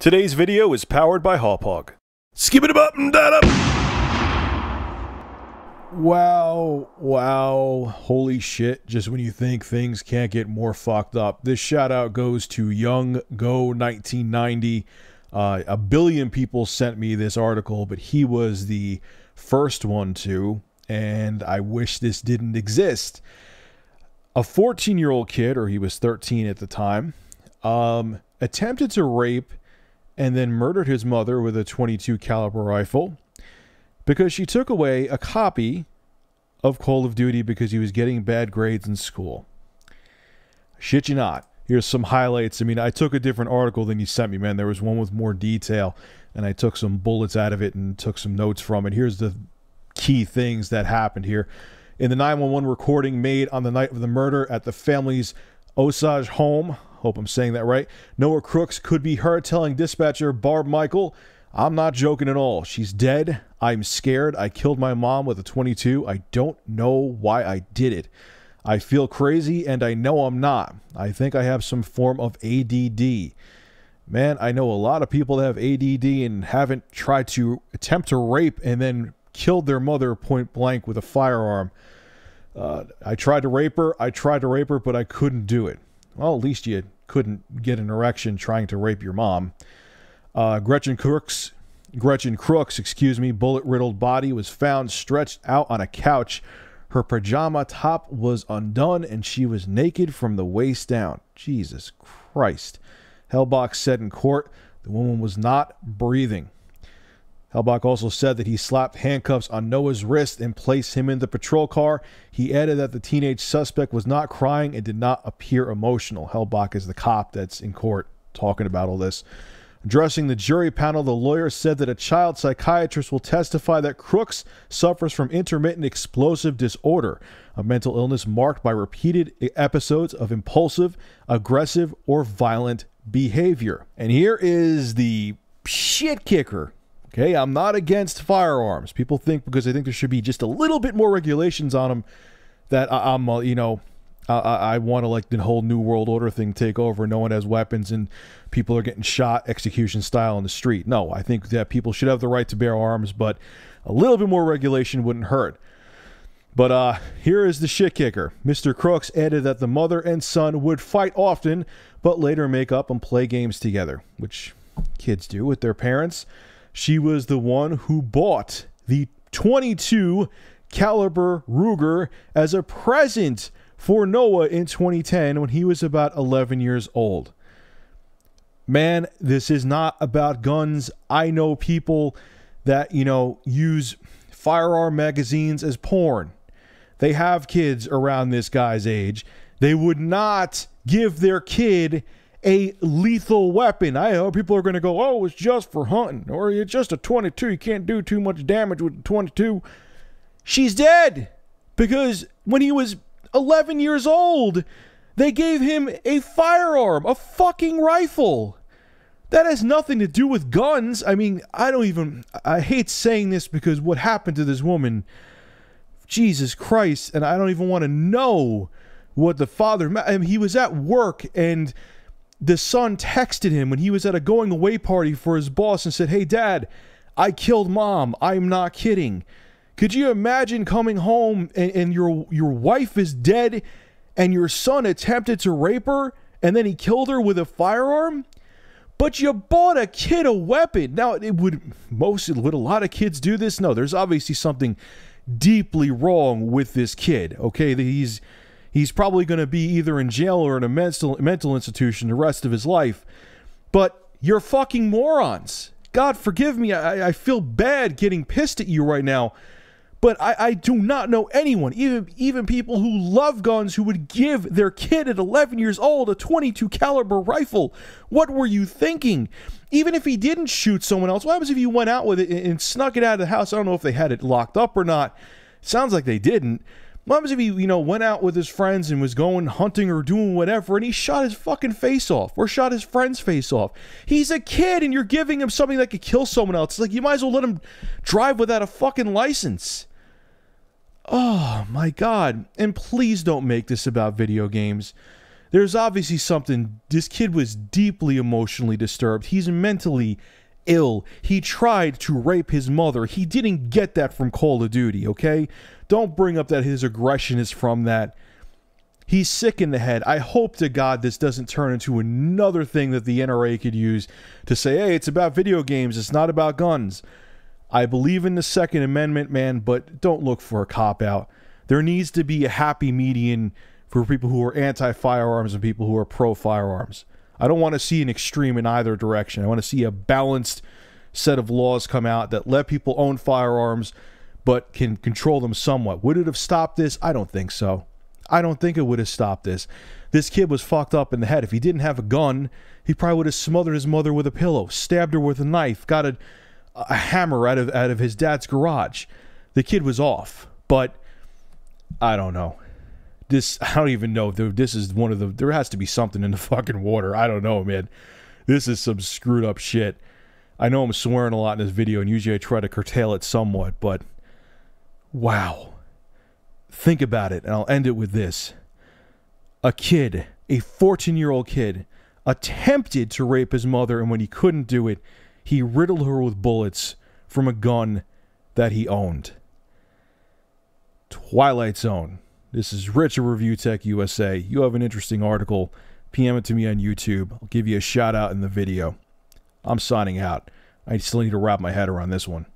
Today's video is powered by Hawpog. Skip it up and that up. Wow, wow, holy shit. Just when you think things can't get more fucked up, this shout out goes to Young Go 1990. Uh, a billion people sent me this article, but he was the first one to, and I wish this didn't exist. A 14 year old kid, or he was 13 at the time, um, attempted to rape and then murdered his mother with a 22 caliber rifle because she took away a copy of Call of Duty because he was getting bad grades in school. Shit you not. Here's some highlights. I mean, I took a different article than you sent me, man. There was one with more detail, and I took some bullets out of it and took some notes from it. Here's the key things that happened here. In the 911 recording made on the night of the murder at the family's Osage home Hope I'm saying that right. Noah Crooks could be her telling dispatcher Barb Michael, I'm not joking at all. She's dead. I'm scared. I killed my mom with a 22. I don't know why I did it. I feel crazy and I know I'm not. I think I have some form of ADD. Man, I know a lot of people that have ADD and haven't tried to attempt to rape and then killed their mother point blank with a firearm. Uh, I tried to rape her. I tried to rape her, but I couldn't do it. Well, at least you couldn't get an erection trying to rape your mom. Uh, Gretchen Crooks, Gretchen Crooks, excuse me, bullet-riddled body was found stretched out on a couch. Her pajama top was undone and she was naked from the waist down. Jesus Christ. Hellbox said in court the woman was not breathing. Helbach also said that he slapped handcuffs on Noah's wrist and placed him in the patrol car. He added that the teenage suspect was not crying and did not appear emotional. Helbach is the cop that's in court talking about all this. Addressing the jury panel, the lawyer said that a child psychiatrist will testify that Crooks suffers from intermittent explosive disorder, a mental illness marked by repeated episodes of impulsive, aggressive, or violent behavior. And here is the shit kicker Okay, I'm not against firearms. People think because they think there should be just a little bit more regulations on them that I, am uh, you know, I, I want to like the whole new world order thing take over. No one has weapons and people are getting shot execution style in the street. No, I think that people should have the right to bear arms, but a little bit more regulation wouldn't hurt. But uh, here is the shit kicker. Mr. Crooks added that the mother and son would fight often, but later make up and play games together, which kids do with their parents. She was the one who bought the 22 caliber Ruger as a present for Noah in 2010 when he was about 11 years old. Man, this is not about guns. I know people that, you know, use firearm magazines as porn. They have kids around this guy's age. They would not give their kid a lethal weapon. I know people are going to go, oh, it's just for hunting, or it's just a 22. You can't do too much damage with a 22. She's dead because when he was 11 years old, they gave him a firearm, a fucking rifle. That has nothing to do with guns. I mean, I don't even. I hate saying this because what happened to this woman, Jesus Christ, and I don't even want to know what the father. I mean, he was at work and the son texted him when he was at a going away party for his boss and said, Hey, dad, I killed mom. I'm not kidding. Could you imagine coming home and, and, your, your wife is dead and your son attempted to rape her and then he killed her with a firearm? But you bought a kid a weapon. Now, it would most, would a lot of kids do this? No, there's obviously something deeply wrong with this kid, okay? He's He's probably going to be either in jail or in a mental, mental institution the rest of his life. But you're fucking morons. God forgive me. I, I feel bad getting pissed at you right now. But I, I do not know anyone, even even people who love guns, who would give their kid at 11 years old a 22 caliber rifle. What were you thinking? Even if he didn't shoot someone else, what happens if you went out with it and, and snuck it out of the house? I don't know if they had it locked up or not. Sounds like they didn't. Mom's if he, you know, went out with his friends and was going hunting or doing whatever and he shot his fucking face off or shot his friend's face off. He's a kid and you're giving him something that could kill someone else. Like, you might as well let him drive without a fucking license. Oh my god. And please don't make this about video games. There's obviously something. This kid was deeply emotionally disturbed. He's mentally ill. He tried to rape his mother. He didn't get that from Call of Duty, okay? Don't bring up that his aggression is from that. He's sick in the head. I hope to God this doesn't turn into another thing that the NRA could use to say, hey, it's about video games, it's not about guns. I believe in the Second Amendment, man, but don't look for a cop out. There needs to be a happy median for people who are anti firearms and people who are pro firearms. I don't want to see an extreme in either direction. I want to see a balanced set of laws come out that let people own firearms but can control them somewhat. Would it have stopped this? I don't think so. I don't think it would have stopped this. This kid was fucked up in the head. If he didn't have a gun, he probably would have smothered his mother with a pillow, stabbed her with a knife, got a, a hammer out of out of his dad's garage. The kid was off, but I don't know this I don't even know if there, this is one of the there has to be something in the fucking water. I don't know, man. This is some screwed up shit. I know I'm swearing a lot in this video and usually I try to curtail it somewhat, but wow. Think about it and I'll end it with this. A kid, a 14-year-old kid attempted to rape his mother and when he couldn't do it, he riddled her with bullets from a gun that he owned. Twilight Zone. This is Richard Review Tech USA. You have an interesting article. PM it to me on YouTube. I'll give you a shout out in the video. I'm signing out. I still need to wrap my head around this one.